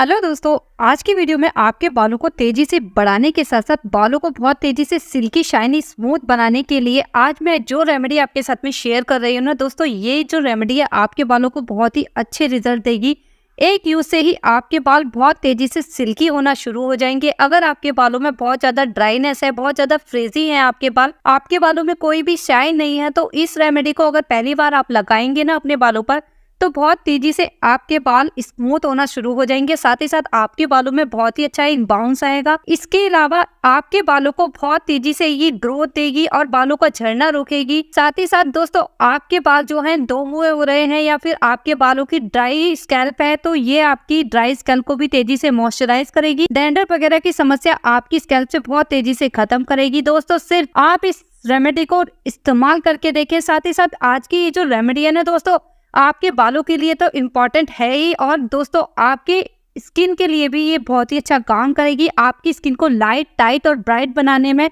hello दोस्तों आज की वीडियो में आपके बालों को तेजी से बढ़ाने के साथ साथ बालों को बहुत तेजी से सिल्की शाइनी स्मूथ बनाने के लिए आज मैं जो रेमेडी आपके साथ में शेयर कर रही हूँ ना दोस्तों ये जो रेमेडी है आपके बालों को बहुत ही अच्छे रिजल्ट देगी एक यूज से ही आपके बाल बहुत तेजी से सिल्की होना शुरू हो जाएंगे अगर आपके बालों में बहुत ज्यादा ड्राइनेस है बहुत ज्यादा फ्रेजी है आपके बाल आपके बालों में कोई भी शाइन नहीं है तो इस रेमेडी को अगर पहली बार आप लगाएंगे ना अपने बालों पर तो बहुत तेजी से आपके बाल स्मूथ होना शुरू हो जाएंगे साथ ही साथ आपके बालों में बहुत ही अच्छा एक बाउंस आएगा इसके अलावा आपके बालों को बहुत तेजी से ये ग्रोथ देगी और बालों का झड़ना रोकेगी साथ ही साथ दोस्तों आपके बाल जो है दो हुए हो रहे हैं या फिर आपके बालों की ड्राई स्कैल्प है तो ये आपकी ड्राई स्कैल्प को भी तेजी से मॉइस्चराइज करेगी डेंडर वगैरह की समस्या आपकी स्कैल्प से बहुत तेजी से खत्म करेगी दोस्तों सिर्फ आप इस रेमेडी को इस्तेमाल करके देखें साथ ही साथ आज की ये जो रेमेडी है ना दोस्तों आपके बालों के लिए तो इम्पॉर्टेंट है ही और दोस्तों आपके स्किन के लिए भी ये बहुत ही अच्छा काम करेगी आपकी स्किन को लाइट टाइट और ब्राइट बनाने में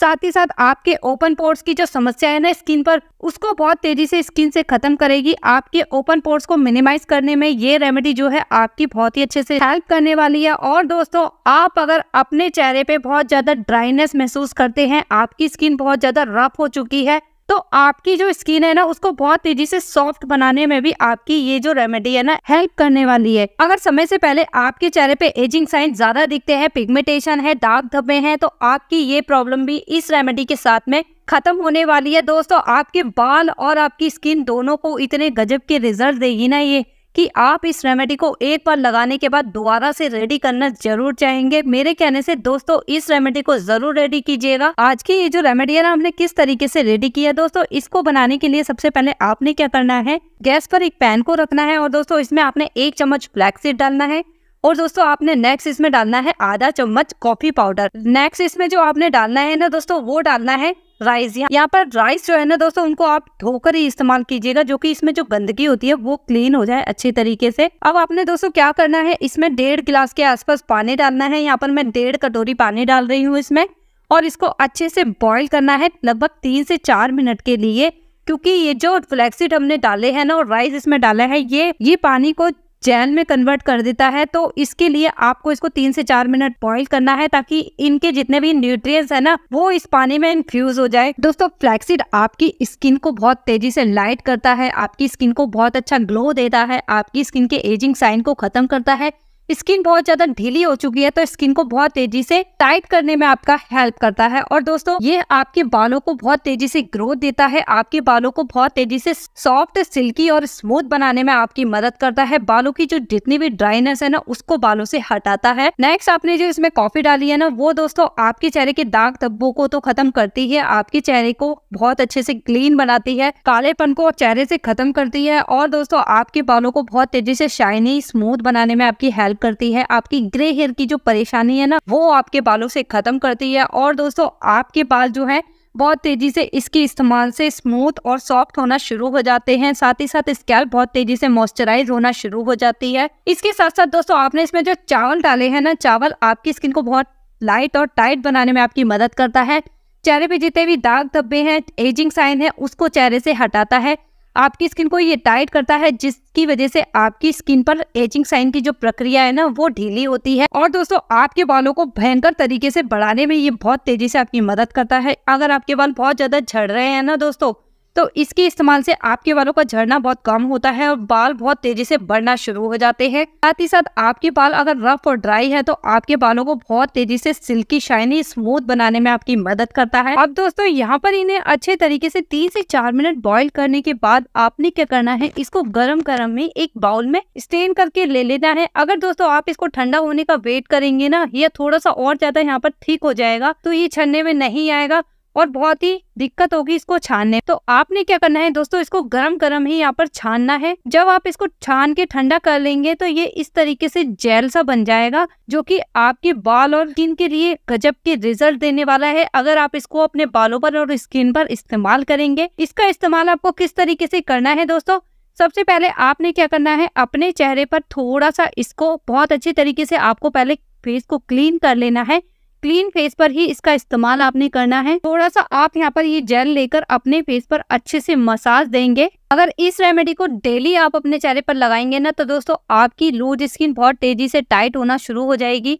साथ ही साथ आपके ओपन पोर्ट्स की जो समस्या है ना स्किन पर उसको बहुत तेजी से स्किन से खत्म करेगी आपके ओपन पोर्ट्स को मिनिमाइज करने में ये रेमेडी जो है आपकी बहुत ही अच्छे से हेल्प करने वाली है और दोस्तों आप अगर अपने चेहरे पे बहुत ज्यादा ड्राइनेस महसूस करते हैं आपकी स्किन बहुत ज्यादा रफ हो चुकी है तो आपकी जो स्किन है ना उसको बहुत तेजी से सॉफ्ट बनाने में भी आपकी ये जो रेमेडी है ना हेल्प करने वाली है अगर समय से पहले आपके चेहरे पे एजिंग साइन ज्यादा दिखते हैं पिगमेंटेशन है डार्क धब्बे हैं तो आपकी ये प्रॉब्लम भी इस रेमेडी के साथ में खत्म होने वाली है दोस्तों आपके बाल और आपकी स्किन दोनों को इतने गजब के रिजल्ट देगी ना ये कि आप इस रेमेडी को एक बार लगाने के बाद दोबारा से रेडी करना जरूर चाहेंगे मेरे कहने से दोस्तों इस रेमेडी को जरूर रेडी कीजिएगा आज की ये जो रेमेडी है ना हमने किस तरीके से रेडी किया दोस्तों इसको बनाने के लिए सबसे पहले आपने क्या करना है गैस पर एक पैन को रखना है और दोस्तों इसमें आपने एक चम्मच फ्लैक्सीड डालना है और दोस्तों आपने नेक्स्ट इसमें डालना है आधा चम्मच कॉफी पाउडर नेक्स्ट इसमें जो आपने डालना है ना दोस्तों वो डालना है राइस यहाँ पर राइस जो है ना दोस्तों उनको आप धोकर ही इस्तेमाल कीजिएगा जो कि इसमें जो गंदगी होती है वो क्लीन हो जाए अच्छी तरीके से अब आपने दोस्तों क्या करना है इसमें डेढ़ गिलास के आसपास पानी डालना है यहाँ पर मैं डेढ़ कटोरी पानी डाल रही हूँ इसमें और इसको अच्छे से बॉईल करना है लगभग तीन से चार मिनट के लिए क्योंकि ये जो फ्लैक्सीड हमने डाले हैं ना और राइस इसमें डाला है ये ये पानी को जैन में कन्वर्ट कर देता है तो इसके लिए आपको इसको तीन से चार मिनट बॉईल करना है ताकि इनके जितने भी न्यूट्रिएंट्स है ना वो इस पानी में इन्फ्यूज हो जाए दोस्तों फ्लैक्सीड आपकी स्किन को बहुत तेजी से लाइट करता है आपकी स्किन को बहुत अच्छा ग्लो देता है आपकी स्किन के एजिंग साइन को खत्म करता है स्किन बहुत ज्यादा ढीली हो चुकी है तो स्किन को बहुत तेजी से टाइट करने में आपका हेल्प करता है और दोस्तों ये आपके बालों को बहुत तेजी से ग्रोथ देता है आपके बालों को बहुत तेजी से सॉफ्ट सिल्की और स्मूथ बनाने में आपकी मदद करता है बालों की जो जितनी भी ड्राइनेस है ना उसको बालों से हटाता है नेक्स्ट आपने जो इसमें कॉफी डाली है ना वो दोस्तों आपके चेहरे के दाग धब्बों को तो खत्म करती है आपके चेहरे को बहुत अच्छे से क्लीन बनाती है कालेपन को चेहरे से खत्म करती है और दोस्तों आपके बालों को बहुत तेजी से शाइनी स्मूथ बनाने में आपकी हेल्प करती है आपकी ग्रे हेयर की जो परेशानी है ना वो आपके बालों से खत्म करती है और दोस्तों आपके बाल जो है बहुत तेजी से इसके इस्तेमाल से स्मूथ और सॉफ्ट होना शुरू हो जाते हैं साथ ही साथ स्कैल्प बहुत तेजी से मॉइस्चराइज होना शुरू हो जाती है इसके साथ साथ दोस्तों आपने इसमें जो चावल डाले हैं ना चावल आपकी स्किन को बहुत लाइट और टाइट बनाने में आपकी मदद करता है चेहरे पे जितने भी दाग धब्बे हैं एजिंग साइन है उसको चेहरे से हटाता है आपकी स्किन को ये टाइट करता है जिसकी वजह से आपकी स्किन पर एचिंग साइन की जो प्रक्रिया है ना वो ढीली होती है और दोस्तों आपके बालों को भयंकर तरीके से बढ़ाने में ये बहुत तेजी से आपकी मदद करता है अगर आपके बाल बहुत ज्यादा झड़ रहे हैं ना दोस्तों तो इसके इस्तेमाल से आपके बालों का झड़ना बहुत कम होता है और बाल बहुत तेजी से बढ़ना शुरू हो जाते हैं साथ ही साथ आपके बाल अगर रफ और ड्राई है तो आपके बालों को बहुत तेजी से सिल्की शाइनी स्मूथ बनाने में आपकी मदद करता है अब दोस्तों यहाँ पर इन्हें अच्छे तरीके से तीन से चार मिनट बॉइल करने के बाद आपने क्या करना है इसको गर्म गर्म में एक बाउल में स्टेन करके ले लेना है अगर दोस्तों आप इसको ठंडा होने का वेट करेंगे ना यह थोड़ा सा और ज्यादा यहाँ पर ठीक हो जाएगा तो ये छन्ने में नहीं आएगा और बहुत ही दिक्कत होगी इसको छानने तो आपने क्या करना है दोस्तों इसको गरम गरम ही यहाँ पर छानना है जब आप इसको छान के ठंडा कर लेंगे तो ये इस तरीके से जेल सा बन जाएगा जो कि आपके बाल और स्किन के लिए गजब के रिजल्ट देने वाला है अगर आप इसको अपने बालों पर और स्किन पर इस्तेमाल करेंगे इसका इस्तेमाल आपको किस तरीके से करना है दोस्तों सबसे पहले आपने क्या करना है अपने चेहरे पर थोड़ा सा इसको बहुत अच्छे तरीके से आपको पहले फेस को क्लीन कर लेना है क्लीन फेस पर ही इसका इस्तेमाल आपने करना है थोड़ा सा आप यहाँ पर ये जेल लेकर अपने फेस पर अच्छे से मसाज देंगे अगर इस रेमेडी को डेली आप अपने चेहरे पर लगाएंगे ना तो दोस्तों आपकी लूज स्किन बहुत तेजी से टाइट होना शुरू हो जाएगी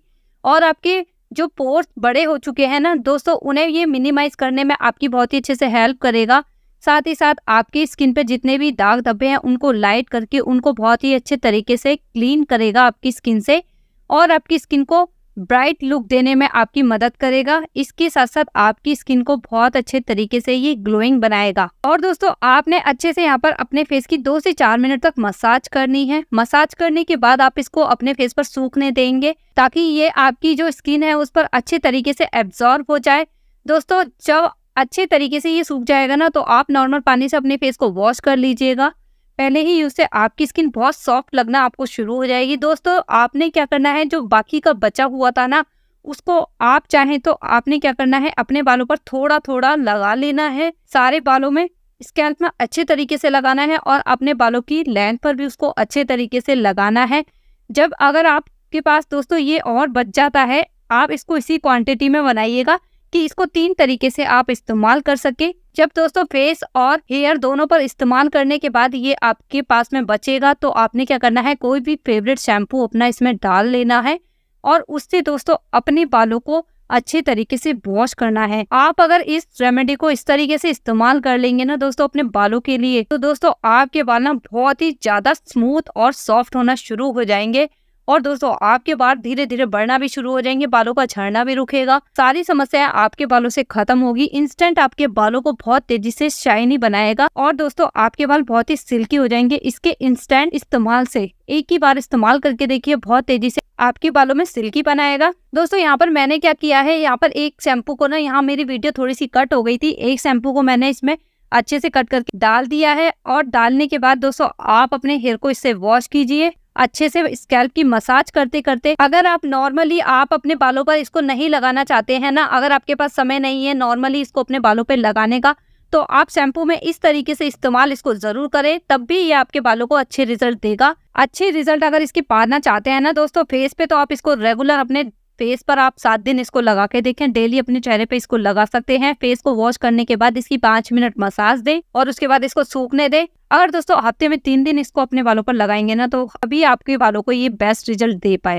और आपके जो पोर्स बड़े हो चुके हैं ना दोस्तों उन्हें ये मिनिमाइज करने में आपकी बहुत ही अच्छे से हेल्प करेगा साथ ही साथ आपकी स्किन पे जितने भी दाग धब्बे हैं उनको लाइट करके उनको बहुत ही अच्छे तरीके से क्लीन करेगा आपकी स्किन से और आपकी स्किन को ब्राइट लुक देने में आपकी मदद करेगा इसके साथ साथ आपकी स्किन को बहुत अच्छे तरीके से ये ग्लोइंग बनाएगा और दोस्तों आपने अच्छे से यहाँ पर अपने फेस की दो से चार मिनट तक मसाज करनी है मसाज करने के बाद आप इसको अपने फेस पर सूखने देंगे ताकि ये आपकी जो स्किन है उस पर अच्छे तरीके से एब्जॉर्ब हो जाए दोस्तों जब अच्छे तरीके से ये सूख जाएगा ना तो आप नॉर्मल पानी से अपने फेस को वॉश कर लीजिएगा पहले ही उससे आपकी स्किन बहुत सॉफ्ट लगना आपको शुरू हो जाएगी दोस्तों आपने क्या करना है जो बाकी का बचा हुआ था ना उसको आप चाहें तो आपने क्या करना है अपने बालों पर थोड़ा थोड़ा लगा लेना है सारे बालों में स्कैल्प में अच्छे तरीके से लगाना है और अपने बालों की लेंथ पर भी उसको अच्छे तरीके से लगाना है जब अगर आपके पास दोस्तों ये और बच जाता है आप इसको इसी क्वांटिटी में बनाइएगा कि इसको तीन तरीके से आप इस्तेमाल कर सके जब दोस्तों फेस और हेयर दोनों पर इस्तेमाल करने के बाद ये आपके पास में बचेगा तो आपने क्या करना है कोई भी फेवरेट शैम्पू अपना इसमें डाल लेना है और उससे दोस्तों अपने बालों को अच्छे तरीके से वॉश करना है आप अगर इस रेमेडी को इस तरीके से इस्तेमाल कर लेंगे ना दोस्तों अपने बालों के लिए तो दोस्तों आपके बाल ना बहुत ही ज्यादा स्मूथ और सॉफ्ट होना शुरू हो जाएंगे और दोस्तों आपके बाल धीरे धीरे बढ़ना भी शुरू हो जाएंगे बालों का झड़ना भी रुकेगा सारी समस्याएं आपके बालों से खत्म होगी इंस्टेंट आपके बालों को बहुत तेजी से शाइनी बनाएगा और दोस्तों आपके बाल बहुत ही सिल्की हो जाएंगे इसके इंस्टेंट इस्तेमाल से एक ही बार इस्तेमाल करके देखिए बहुत तेजी से आपके बालों में सिल्की बनाएगा दोस्तों यहाँ पर मैंने क्या किया है यहाँ पर एक शैम्पू को ना यहाँ मेरी वीडियो थोड़ी सी कट हो गई थी एक शैम्पू को मैंने इसमें अच्छे से कट करके डाल दिया है और डालने के बाद दोस्तों आप अपने हेयर को इससे वॉश कीजिए अच्छे से स्कैल्प की मसाज करते करते अगर आप नॉर्मली आप अपने बालों पर इसको नहीं लगाना चाहते हैं ना अगर आपके पास समय नहीं है नॉर्मली इसको अपने बालों पर लगाने का तो आप शैम्पू में इस तरीके से इस्तेमाल इसको जरूर करें तब भी ये आपके बालों को अच्छे रिजल्ट देगा अच्छे रिजल्ट अगर इसके पाना चाहते हैं ना दोस्तों फेस पे तो आप इसको रेगुलर अपने फेस पर आप सात दिन इसको लगा के देखें डेली अपने चेहरे पे इसको लगा सकते हैं फेस को वॉश करने के बाद इसकी पांच मिनट मसाज दें और उसके बाद इसको सूखने दें अगर दोस्तों हफ्ते में तीन दिन इसको अपने बालों पर लगाएंगे ना तो अभी आपके बालों को ये बेस्ट रिजल्ट दे पाए